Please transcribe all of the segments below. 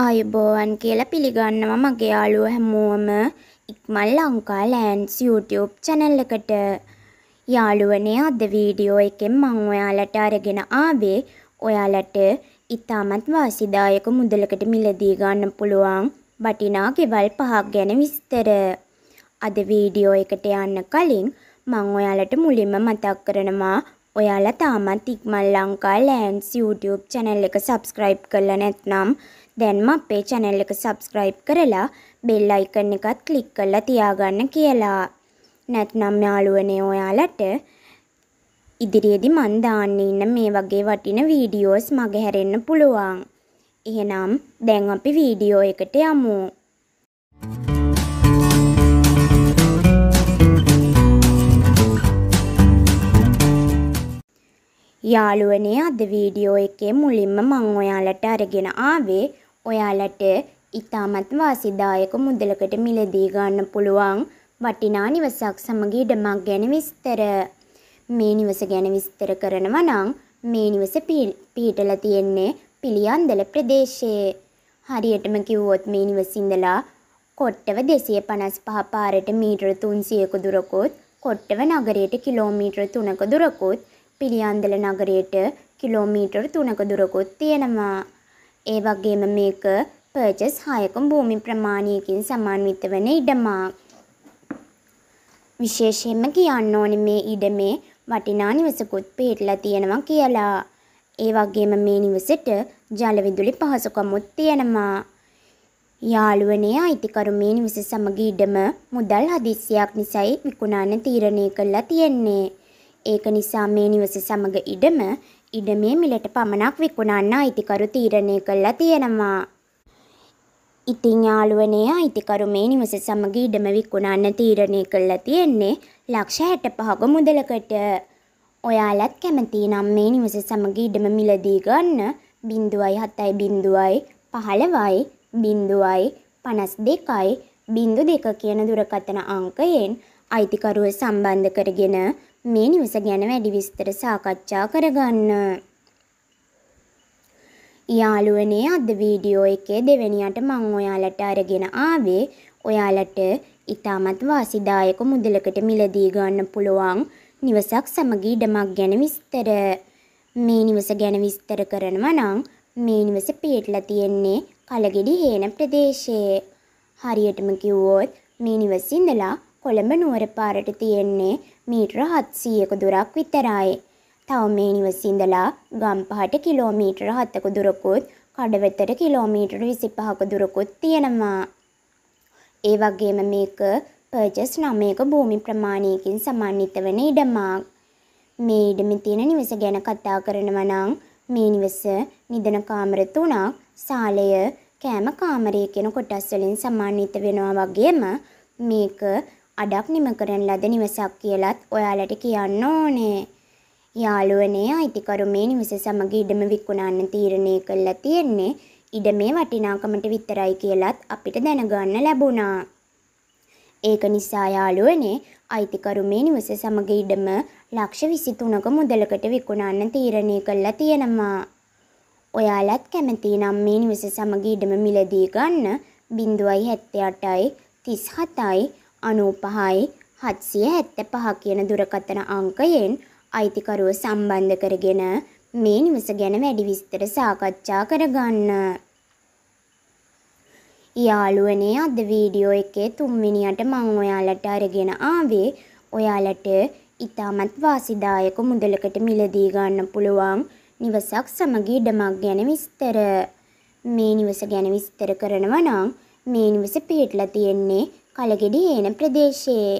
ආයුබෝවන් කියලා පිළිගන්නවා මගේ යාළුව හැමෝම ඉක්මන් ලංකා ලෑන්ඩ්ස් YouTube channel එකට. යාළුවනේ අද වීඩියෝ එකෙන් මම ඔයාලට අරගෙන ආවේ ඔයාලට ඉතාමත් වාසිදායක මුදලකට මිලදී ගන්න පුළුවන් වටිනා ගෙවල් පහක් ගැන විස්තර. අද වීඩියෝ එකට යන්න කලින් මම ඔයාලට මුලින්ම මතක් කරනවා ඔයාලා තාමත් Ikman Lanka lands YouTube channel එක subscribe කරලා නැත්නම් දැන්ම අපේ channel එක subscribe කරලා bell icon එකත් click කරලා තියාගන්න කියලා. නැත්නම් යාළුවනේ ඔයාලට ඉදිරියේදී මන් දාන්න ඉන්න මේ වගේ වටින වීඩියෝස් මගේ හැරෙන්න පුළුවන්. එහෙනම් දැන් අපි වීඩියෝ එකට යමු. Thank you යාළුවනේ අද වීඩියෝ එකේ මුලින්ම මං ඔයාලට අරගෙන ආවේ ඔයාලට ඉතාමත් වාසිදායක මුදලකට මිලදී ගන්න පුළුවන් වටිනා නිවසක් සමග ඉඩමක් ගැන විස්තර. මේ නිවස ගැන විස්තර කරනවා නම් මේ නිවස පිහිටලා තියෙන්නේ පිළියන්දල ප්‍රදේශයේ. හරියටම කිව්වොත් මේ නිවස ඉඳලා කොට්ටව 255 පාරට මීටර 300ක දුරකුත් කොට්ටව නගරයට කිලෝමීටර 3ක දුරකුත් පිළියන්දල නගරයට කිලෝමීටර 3ක දුරකුත් තියෙනවා. ඒ වගේම මේක පර්චස් 6ක භූමි ප්‍රමාණයකින් සමන්විත වන ඉඩමක්. විශේෂයෙන්ම කියන්න ඕනේ මේ ඉඩමේ වටිනා නිවසකුත් පිහිටලා තියෙනවා කියලා. ඒ වගේම මේ නිවසේට ජල විදුලි පහසුකම්ුත් තියෙනවා. යාළුවනේ අයිතිකරු මේ නිවස සමග ඉඩම මුදල් හදිස්සියක් නිසායි විකුණන්න තීරණය කළා තියෙන්නේ. ඒක නිසා මේ නිවස සමග ඉඩම ඉඩමේ මිලට පමණක් විකුණන්න අයිතිකරු තීරණය කළා තියෙනවා. ඉතින් යාළුවනේ අයිතිකරු මේ නිවස සමග ඉඩම විකුණන්න තීරණය කළා තියෙන්නේ ලක්ෂ 65ක මුදලකට. ඔයාලත් කැමති නම් මේ නිවස සමග ඉඩම මිලදී ගන්න 0.7.0 15යි 0.52යි 02 කියන දුරකථන අංකයෙන් අයිතිකරුව සම්බන්ධ කරගෙන මේ නිවස ගැන වැඩි විස්තර සාකච්ඡා කරගන්න. යාළුවනේ අද වීඩියෝ එකේ දෙවෙනියට මම ඔයාලට අරගෙන ආවේ ඔයාලට ඉතාමත් වාසිදායක මුදලකට මිලදී ගන්න පුළුවන් නිවසක් සමග ඉඩමක් ගැන විස්තර. මේ නිවස ගැන විස්තර කරනවා නම් මේ නිවස පිහිටලා තියෙන්නේ කලගෙඩි හේන ප්‍රදේශයේ. හරියටම කිව්වොත් මේ නිවස ඉඳලා කොළඹ නුවර පාරට තියෙන්නේ මීටර 700ක දුරක් විතරයි. තව මේ නිවසින්දලා ගම්පහට කිලෝමීටර 7ක දුරකුත් කඩවෙතට කිලෝමීටර 25ක දුරකුත් තියෙනවා. ඒ වගේම මේක පර්ජස් නමයක භූමි ප්‍රමාණයකින් සමන්විත වන ඉඩමක්. මේ ඉඩමේ තියෙන නිවස ගැන කතා කරනවා නම් මේ නිවස නිදන කාමර තුනක්, ශාලය, කෑම කාමරය කියන කොටස් වලින් සමන්විත වෙනවා වගේම මේක අඩක් නිම කරන ලද නිවසක් කියලත් ඔයාලට කියන්න ඕනේ. යාළුවනේ අයිතිකරු මේ නිවස සමග ඉඩම විකුණන්න තීරණය කළා තියෙන්නේ ඉඩමේ වටිනාකමට විතරයි කියලත් අපිට දැනගන්න ලැබුණා. ඒක නිසා යාළුවනේ අයිතිකරු මේ නිවස සමග ඉඩම ලක්ෂ විසිතුනක මුදලකට විකුණන්න තීරණය කළා තියෙනවා. ඔයාලත් කැමති නම් මේ නිවස සමග ඉඩම මිලදී ගන්න 0.78යි 37යි අනූපහයි හත්සිය හැත්ත පහ කියන දුරකතන අංකයෙන් අයිතිකරුව සම්බන්ධ කරගෙන මේ නිවස ගැන වැඩි විස්තර සාකච්ඡා කරගන්න. යාළුවනේ අද වීඩියෝ එකේ තුන්වෙනියට මං ඔයාලට අරගෙන ආවේ ඔයාලට ඉතාමත් වාසිදායක මුදලකට මිලදී ගන්න පුළුවන් නිවසක් සමග ඉඩමක් ගැන විස්තර. මේ නිවස ගැන විස්තර කරනවා නම් මේ නිවස පිහිටලා තියෙන්නේ කලගෙඩි හේන ප්‍රදේශයේ.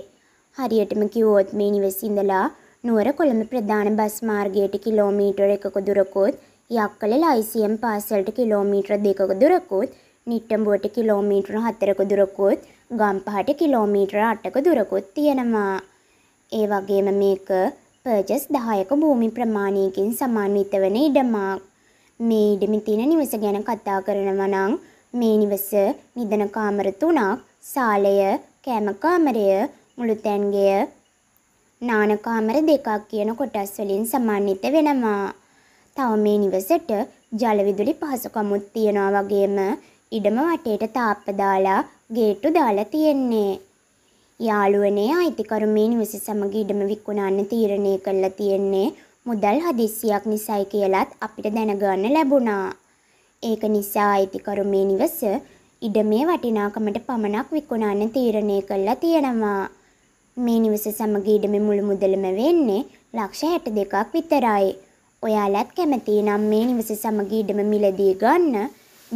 හරියටම කිව්වොත් මේ නිවෙසිඳලා නුවර කොළඹ ප්‍රධාන බස් මාර්ගයට කිලෝමීටර් එකක දුරකුත් යක්කල ලයිසියම් පාසලට කිලෝමීටර් දෙකක දුරකුත් නිට්ටඹුවට කිලෝමීටර් හතරක දුරකුත් ගම්පහට කිලෝමීටර් අටක දුරකුත් තියෙනවා. ඒ වගේම මේක පර්ජස් දහයක භූමි ප්‍රමාණයකින් සමාන්විත වන ඉඩමක්. මේ ඉඩමි තියෙන නිවස ගැන කතා කරනවා නම් මේ නිවස නිදන කාමර තුනක් සාලය, කෑම කාමරය, මුළුතැන්ගය, නාන කාමර දෙකක් කියන කොටස් වලින් සමන්විත වෙනවා. තව මේ නිවසේට ජල විදුලි පහසුකමුත් තියනවා වගේම ඉඩම වටේට තාප්ප දාලා ගේට්ටු දාලා තියෙන්නේ. යාළුවනේ අයිතිකරු මේ නිවසේ සමග ඉඩම විකුණන්න තීරණය කළා තියෙන්නේ මුදල් හදිස්සියක් නිසායි කියලත් අපිට දැනගන්න ලැබුණා. ඒක නිසා අයිතිකරු මේ නිවස ඉඩමේ වටිනාකමට පමණක් විකුණන්න තීරණය කළා තියෙනවා. මේ නිවස සමග ඉඩමේ මුළු මුදලම වෙන්නේ ලක්ෂ 62ක් විතරයි. ඔයාලත් කැමති නම් මේ නිවස සමග ඉඩම මිලදී ගන්න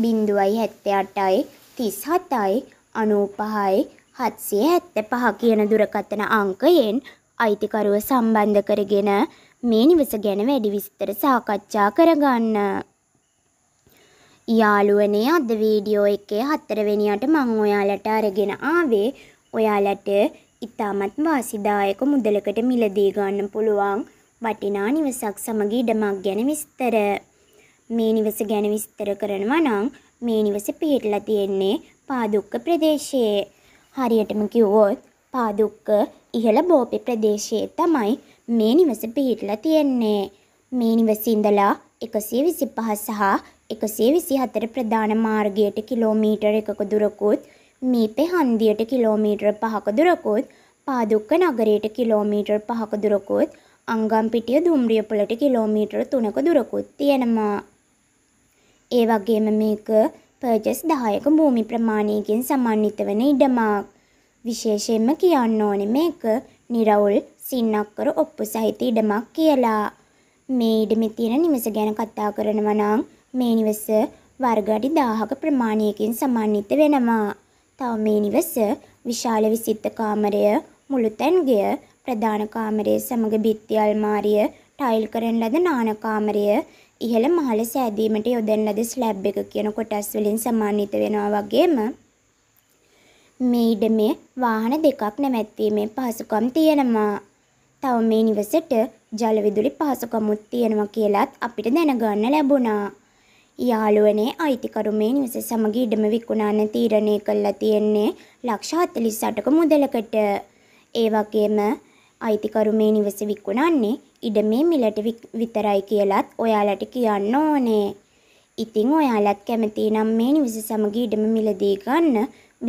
0.78යි 37යි 95යි 775 කියන දුරකථන අංකයෙන් අයිතිකරුව සම්බන්ධ කරගෙන මේ නිවස ගැන වැඩි විස්තර සාකච්ඡා කරගන්න. යාළුවනේ අද වීඩියෝ එකේ හතරවෙනියට මම ඔයාලට අරගෙන ආවේ ඔයාලට ඉතාමත් වාසිදායක මුදලකට මිලදී ගන්න පුළුවන් වටිනා නිවසක් සමග ඉඩමක් ගැන විස්තර. මේ නිවස ගැන විස්තර කරනවා නම් මේ නිවස පිහිටලා තියෙන්නේ පාදුක්ක ප්‍රදේශයේ. හරියටම කිව්වොත් පාදුක්ක ඉහළ බෝපි ප්‍රදේශයේ තමයි මේ නිවස පිහිටලා තියෙන්නේ. මේ නිවස ඉඳලා 125 සහ එකසේ විසිහතර ප්‍රධාන මාර්ගයට කිලෝමීටර් එකක දුරකුත් මීපෙ හන්දියට කිලෝමීටර් පහක දුරකුත් පාදුක්ක නගරයට කිලෝමීටර් පහක දුරකුත් අංගම්පිටිය දුම්රියපොලට කිලෝමීටර් තුනක දුරකුත් තියෙනවා. ඒ වගේම මේක පර්ජස් දහයක භූමි ප්‍රමාණයකින් සමන්විත වන ඉඩමක්. විශේෂයෙන්ම කියන්න ඕනෙ මේක නිරවුල් සින්නක්කර ඔප්පු සහිත ඉඩමක් කියලා. මේ ඉඩමේ තියෙන නිවස ගැන කතා කරනවා නම් මේ නිවස වර්ග අඩි 1000ක ප්‍රමාණයකින් සමන්විත වෙනවා. තව මේ නිවස විශාල විසිත්ත කාමරය, මුළු තැන්ගය, ප්‍රධාන කාමරය සමග බිත්ති අල්මාරිය, ටයිල් කරන ලද නාන කාමරය, ඉහළ මහල සෑදීමට යොදන ලද ස්ලැබ් එක කියන කොටස් වලින් සමන්විත වෙනවා වගේම මේ ඉඩමේ වාහන දෙකක් නැවැත්වීමේ පහසුකම් තියෙනවා. තව මේ නිවසේට ජල විදුලි පහසුකමුත් තියෙනවා කියලත් අපිට දැනගන්න ලැබුණා. යාළුවනේ අයිතිකරු මේ නිවස සමග ඉඩම විකුණන්න තීරණය කළා තියෙන්නේ ලක්ෂ 48ක මුදලකට. ඒ වගේම අයිතිකරු මේ නිවස විකුණන්නේ ඉඩමේ මිලට විතරයි කියලත් ඔයාලට කියන්න ඕනේ. ඉතින් ඔයාලත් කැමති නම් මේ නිවස සමග ඉඩම මිලදී ගන්න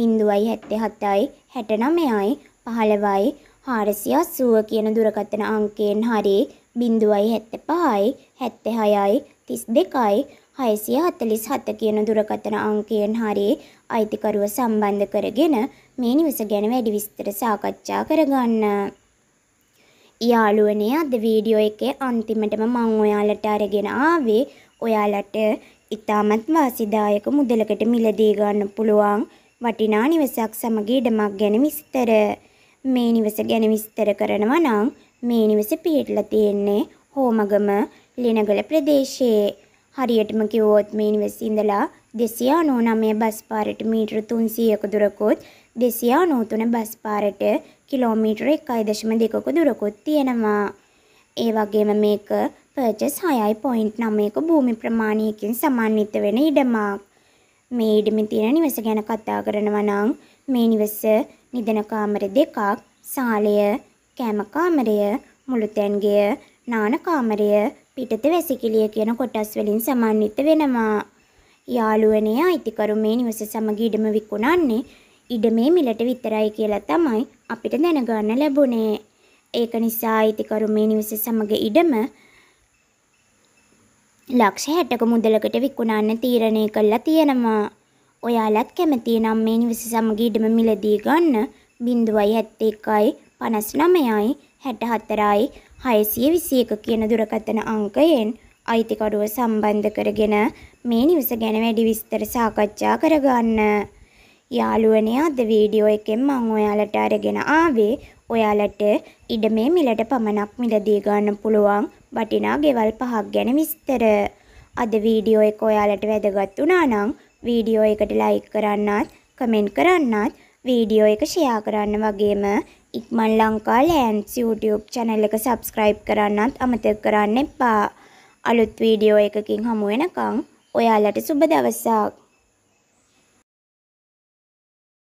0.77යි 69යි 15යි 480 කියන දුරකථන අංකයෙන් හරි 0.75යි 76යි 32යි හයසිය හතලිස් හත කියන දුරකතන අංකයෙන් හරේ අයිතිකරුව සම්බන්ධ කරගෙන මේ නිවස ගැන වැඩි විස්තර සාකච්ඡා කරගන්න. යාළුවනේ අද වීඩියෝ එකේ අන්තිමටම මං ඔයාලට අරගෙන ආවේ ඔයාලට ඉතාමත් වාසිදායක මුදලකට මිලදී ගන්න පුළුවන් වටිනා නිවසක් සමග ඉඩමක් ගැන විස්තර. මේ නිවස ගැන විස්තර කරනවා නම් මේ නිවස පිහිටලා තියෙන්නේ හෝමගම ලිනගල ප්‍රදේශයේ හරියටම කිව්වොත් මේ නිවෙස් ඉඳලා 299 බස් පාරට මීටර 300ක දුරකුත් 293 බස් පාරට කිලෝමීටර 1.2ක දුරකුත් තියෙනවා. ඒ වගේම මේක පර්චස් 6.9ක භූමි ප්‍රමාණයකින් සමන්විත වෙන ඉඩමක්. මේ ඉඩමේ තියෙන නිවස ගැන කතා කරනවා නම් මේ නිවස නිදන කාමර දෙකක්, සාලය, කැම කාමරය, මුළුතැන්ගය, නාන කාමරය පිටත වැසිකිළිය කියන කොටස් වලින් සමන්විත වෙනවා. යාළුවනේ අයිතිකරු මේ නිවස සමග ඉඩම විකුණන්නේ ඉඩමේ මිලට විතරයි කියලා තමයි අපිට දැනගන්න ලැබුණේ. ඒක නිසා අයිතිකරු මේ නිවස සමග ඉඩම ලක්ෂ 60ක මුදලකට විකුණන්න තීරණය කළා තියෙනවා. ඔයාලත් කැමති නම් මේ නිවස සමග ඉඩම මිලදී ගන්න 0.71යි 59යි 64යි 600 21 කියන දුරකථන අංකයෙන් අයිතිකරුව සම්බන්ධ කරගෙන මේ නිවස ගැන වැඩි විස්තර සාකච්ඡා කරගන්න. යාළුවනේ අද වීඩියෝ එකෙන් මම ඔයාලට අරගෙන ආවේ ඔයාලට ඉඩ මේ මිලට පමණක් මිලදී ගන්න පුළුවන් වටිනා ගෙවල් පහක් ගැන විස්තර. අද වීඩියෝ එක ඔයාලට වැදගත් වුණා නම් වීඩියෝ එකට ලයික් කරන්නත්, කමෙන්ට් කරන්නත්, වීඩියෝ එක ෂෙයා කරන්න වගේම Ikman Lanka lands YouTube channel එක subscribe කරන්නත් අමතක කරන්න එපා. අලුත් වීඩියෝ එකකින් හමු වෙනකන් ඔයාලට සුබ දවසක්.